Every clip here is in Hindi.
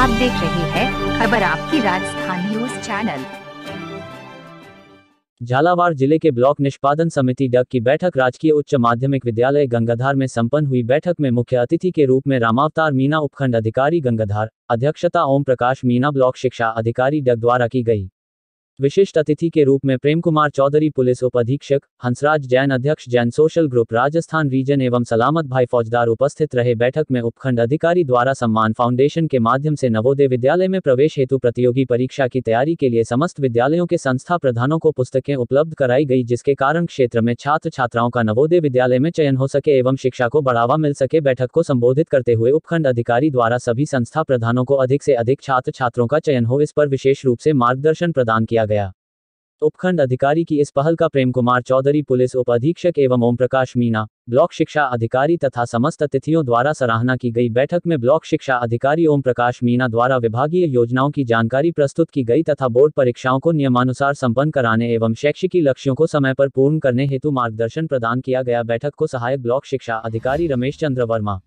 आप देख रहे हैं खबर आपकी राजस्थान न्यूज चैनल झालावाड़ जिले के ब्लॉक निष्पादन समिति डक की बैठक राजकीय उच्च माध्यमिक विद्यालय गंगाधार में संपन्न हुई बैठक में मुख्य अतिथि के रूप में रामावतार मीना उपखंड अधिकारी गंगाधार अध्यक्षता ओम प्रकाश मीना ब्लॉक शिक्षा अधिकारी डक द्वारा की गई विशिष्ट अतिथि के रूप में प्रेम कुमार चौधरी पुलिस उप अधीक्षक हंसराज जैन अध्यक्ष Jain social group Rajasthan region एवं सलामत भाई फौजदार उपस्थित रहे बैठक में उपखंड अधिकारी द्वारा सम्मान फाउंडेशन के माध्यम से नवोदय विद्यालय में प्रवेश हेतु प्रतियोगी परीक्षा की तैयारी के लिए समस्त विद्यालयों के संस्था प्रधानों को पुस्तकें उपलब्ध कराई गई जिसके कारण क्षेत्र में छात्र छात्राओं का नवोदय विद्यालय में चयन हो सके एवं शिक्षा को बढ़ावा मिल सके बैठक को संबोधित करते हुए उपखंड अधिकारी द्वारा सभी संस्था प्रधानों को अधिक से अधिक छात्र छात्रों का चयन हो इस पर विशेष रूप से मार्गदर्शन प्रदान किया गया गया उपखंड अधिकारी की इस पहल का प्रेम कुमार चौधरी पुलिस उप अधीक्षक एवं ओम प्रकाश मीना ब्लॉक शिक्षा अधिकारी तथा समस्त अतिथियों द्वारा सराहना की गई बैठक में ब्लॉक शिक्षा अधिकारी ओम प्रकाश मीना द्वारा विभागीय योजनाओं की जानकारी प्रस्तुत की गई तथा बोर्ड परीक्षाओं को नियमानुसार संपन्न कराने एवं शैक्षिकी लक्ष्यों को समय पर पूर्ण करने हेतु मार्गदर्शन प्रदान किया गया बैठक को सहायक ब्लॉक शिक्षा अधिकारी रमेश चंद्र वर्मा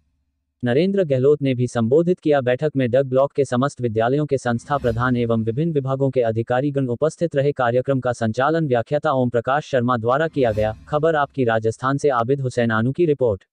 नरेंद्र गहलोत ने भी संबोधित किया बैठक में डग ब्लॉक के समस्त विद्यालयों के संस्था प्रधान एवं विभिन्न विभागों के अधिकारीगण उपस्थित रहे कार्यक्रम का संचालन व्याख्याता ओम प्रकाश शर्मा द्वारा किया गया खबर आपकी राजस्थान से आबिद हुसैन आनू की रिपोर्ट